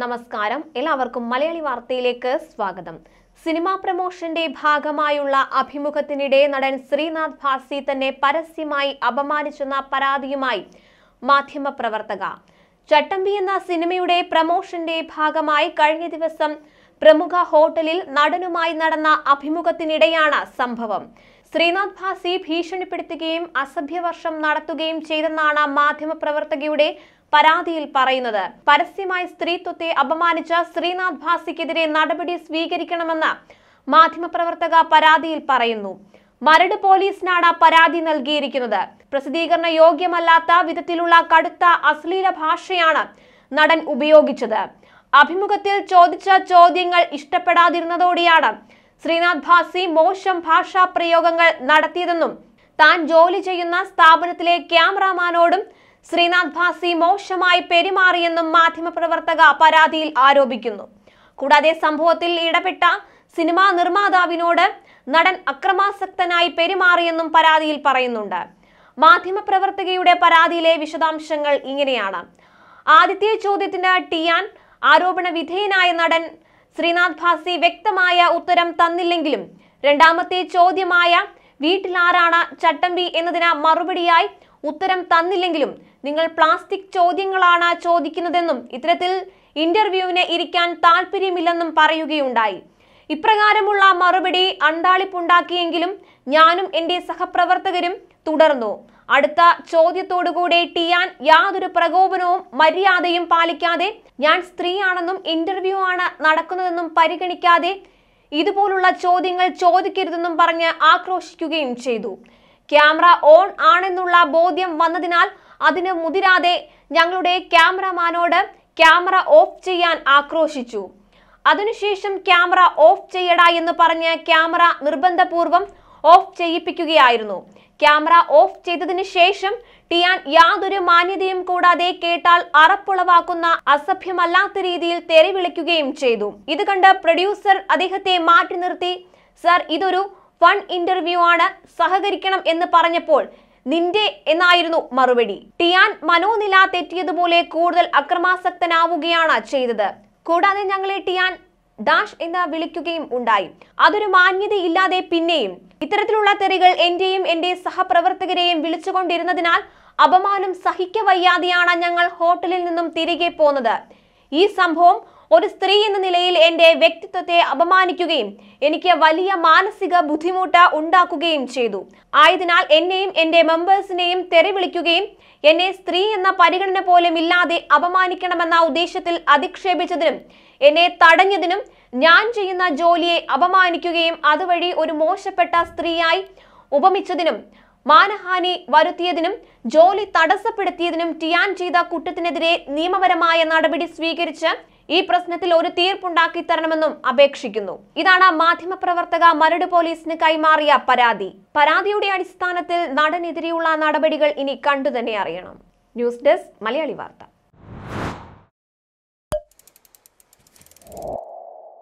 നമസ്കാരം എല്ലാവർക്കും മലയാളി വാർത്തയിലേക്ക് സ്വാഗതം സിനിമാ പ്രമോഷന്റെ ഭാഗമായുള്ള അഭിമുഖത്തിനിടെ നടൻ ശ്രീനാഥ് ഭാസി തന്നെ പരസ്യമായി അപമാനിച്ചെന്ന പരാതിയുമായി മാധ്യമപ്രവർത്തക ചട്ടമ്പി എന്ന സിനിമയുടെ പ്രമോഷന്റെ ഭാഗമായി കഴിഞ്ഞ ദിവസം പ്രമുഖ ഹോട്ടലിൽ നടനുമായി നടന്ന അഭിമുഖത്തിനിടെയാണ് സംഭവം ശ്രീനാഥ് ഭാസി ഭീഷണിപ്പെടുത്തുകയും അസഭ്യവർഷം നടത്തുകയും ചെയ്തെന്നാണ് മാധ്യമപ്രവർത്തകയുടെ പരാതിയിൽ പറയുന്നത് പരസ്യമായി സ്ത്രീത്വത്തെ അപമാനിച്ച ശ്രീനാഥ് ഭാസിക്കെതിരെ നടപടി സ്വീകരിക്കണമെന്ന് മാധ്യമപ്രവർത്തക പരാതിയിൽ പറയുന്നു മരട് പോലീസിനാണ് പരാതി നൽകിയിരിക്കുന്നത് പ്രസിദ്ധീകരണ യോഗ്യമല്ലാത്ത വിധത്തിലുള്ള കടുത്ത അശ്ലീല ഭാഷയാണ് നടൻ ഉപയോഗിച്ചത് അഭിമുഖത്തിൽ ചോദിച്ച ചോദ്യങ്ങൾ ഇഷ്ടപ്പെടാതിരുന്നതോടെയാണ് ശ്രീനാഥ് ഭാസി മോശം ഭാഷാ പ്രയോഗങ്ങൾ നടത്തിയതെന്നും താൻ ജോലി ചെയ്യുന്ന സ്ഥാപനത്തിലെ ക്യാമറാമാനോടും ശ്രീനാഥ് ഭാസി മോശമായി പെരുമാറിയെന്നും മാധ്യമപ്രവർത്തക പരാതിയിൽ ആരോപിക്കുന്നു കൂടാതെ സംഭവത്തിൽ ഇടപെട്ട സിനിമാ നിർമ്മാതാവിനോട് നടൻ അക്രമാസക്തനായി പെരുമാറിയെന്നും പരാതിയിൽ പറയുന്നുണ്ട് മാധ്യമപ്രവർത്തകയുടെ പരാതിയിലെ വിശദാംശങ്ങൾ ഇങ്ങനെയാണ് ആദ്യത്തെ ചോദ്യത്തിന് ടിയാൻ ആരോപണ വിധേയനായ നടൻ ശ്രീനാഥ് ഭാസി വ്യക്തമായ ഉത്തരം തന്നില്ലെങ്കിലും രണ്ടാമത്തെ ചോദ്യമായ വീട്ടിലാരാണ് ചട്ടമ്പി എന്നതിന് മറുപടിയായി ഉത്തരം തന്നില്ലെങ്കിലും നിങ്ങൾ പ്ലാസ്റ്റിക് ചോദ്യങ്ങളാണ് ചോദിക്കുന്നതെന്നും ഇത്തരത്തിൽ ഇന്റർവ്യൂവിന് ഇരിക്കാൻ താല്പര്യമില്ലെന്നും പറയുകയുണ്ടായി ഇപ്രകാരമുള്ള മറുപടി അണ്ടാളിപ്പുണ്ടാക്കിയെങ്കിലും ഞാനും എൻ്റെ സഹപ്രവർത്തകരും തുടർന്നു അടുത്ത ചോദ്യത്തോടുകൂടെ ടിയാൻ യാതൊരു പ്രകോപനവും മര്യാദയും പാലിക്കാതെ ഞാൻ സ്ത്രീയാണെന്നും ഇന്റർവ്യൂ ആണ് നടക്കുന്നതെന്നും പരിഗണിക്കാതെ ഇതുപോലുള്ള ചോദ്യങ്ങൾ ചോദിക്കരുതെന്നും പറഞ്ഞ് ആക്രോശിക്കുകയും ചെയ്തു ക്യാമറ ഓൺ ആണെന്നുള്ള ബോധ്യം വന്നതിനാൽ അതിന് മുതിരാതെ ഞങ്ങളുടെ ക്യാമറമാനോട് ക്യാമറ ഓഫ് ചെയ്യാൻ ആക്രോശിച്ചു അതിനുശേഷം ക്യാമറ ഓഫ് ചെയ്യടാ എന്ന് പറഞ്ഞ് ക്യാമറ നിർബന്ധപൂർവം ഓഫ് ചെയ്യിപ്പിക്കുകയായിരുന്നു ക്യാമറ ഓഫ് ചെയ്തതിനു ശേഷം ടിയാൻ യാതൊരു മാന്യതയും കൂടാതെ കേട്ടാൽ അറപ്പുളവാക്കുന്ന അസഭ്യമല്ലാത്ത രീതിയിൽ തെറി വിളിക്കുകയും ചെയ്തു ഇത് കണ്ട് പ്രൊഡ്യൂസർ അദ്ദേഹത്തെ മാറ്റി നിർത്തി സർ ഇതൊരു ഫൺ ഇന്റർവ്യൂ ആണ് സഹകരിക്കണം എന്ന് പറഞ്ഞപ്പോൾ നിന്റെ എന്നായിരുന്നു മറുപടി ടിയാൻ മനോനില തെറ്റിയതുപോലെ കൂടുതൽ അക്രമാസക്തനാവുകയാണ് ചെയ്തത് കൂടാതെ ഞങ്ങളെ ടിയാൻ ഡാഷ് എന്ന് വിളിക്കുകയും ഉണ്ടായി അതൊരു മാന്യതയില്ലാതെ പിന്നെയും ഇത്തരത്തിലുള്ള തെറികൾ എന്റെയും എന്റെ സഹപ്രവർത്തകരെയും വിളിച്ചുകൊണ്ടിരുന്നതിനാൽ അപമാനം സഹിക്കവയ്യാതെയാണ് ഞങ്ങൾ ഹോട്ടലിൽ നിന്നും തിരികെ പോന്നത് ഈ സംഭവം ഒരു സ്ത്രീ എന്ന നിലയിൽ എൻ്റെ വ്യക്തിത്വത്തെ അപമാനിക്കുകയും എനിക്ക് വലിയ മാനസിക ബുദ്ധിമുട്ട് ഉണ്ടാക്കുകയും ചെയ്തു ആയതിനാൽ എന്നെയും എൻ്റെ മെമ്പേഴ്സിനെയും വിളിക്കുകയും എന്നെ സ്ത്രീ എന്ന പരിഗണന പോലും ഇല്ലാതെ അപമാനിക്കണമെന്ന ഉദ്ദേശത്തിൽ അധിക്ഷേപിച്ചതിനും എന്നെ തടഞ്ഞതിനും ഞാൻ ചെയ്യുന്ന ജോലിയെ അപമാനിക്കുകയും അതുവഴി ഒരു മോശപ്പെട്ട സ്ത്രീയായി ഉപമിച്ചതിനും മാനഹാനി വരുത്തിയതിനും ജോലി തടസ്സപ്പെടുത്തിയതിനും ടിയാൻ ചെയ്ത കുറ്റത്തിനെതിരെ നിയമപരമായ നടപടി സ്വീകരിച്ച് ഈ പ്രശ്നത്തിൽ ഒരു തീർപ്പുണ്ടാക്കി തരണമെന്നും അപേക്ഷിക്കുന്നു ഇതാണ് മാധ്യമപ്രവർത്തക മരട് പോലീസിന് കൈമാറിയ പരാതി പരാതിയുടെ അടിസ്ഥാനത്തിൽ നടനെതിരെയുള്ള നടപടികൾ ഇനി കണ്ടു തന്നെ അറിയണം ന്യൂസ് ഡെസ്ക് മലയാളി വാർത്ത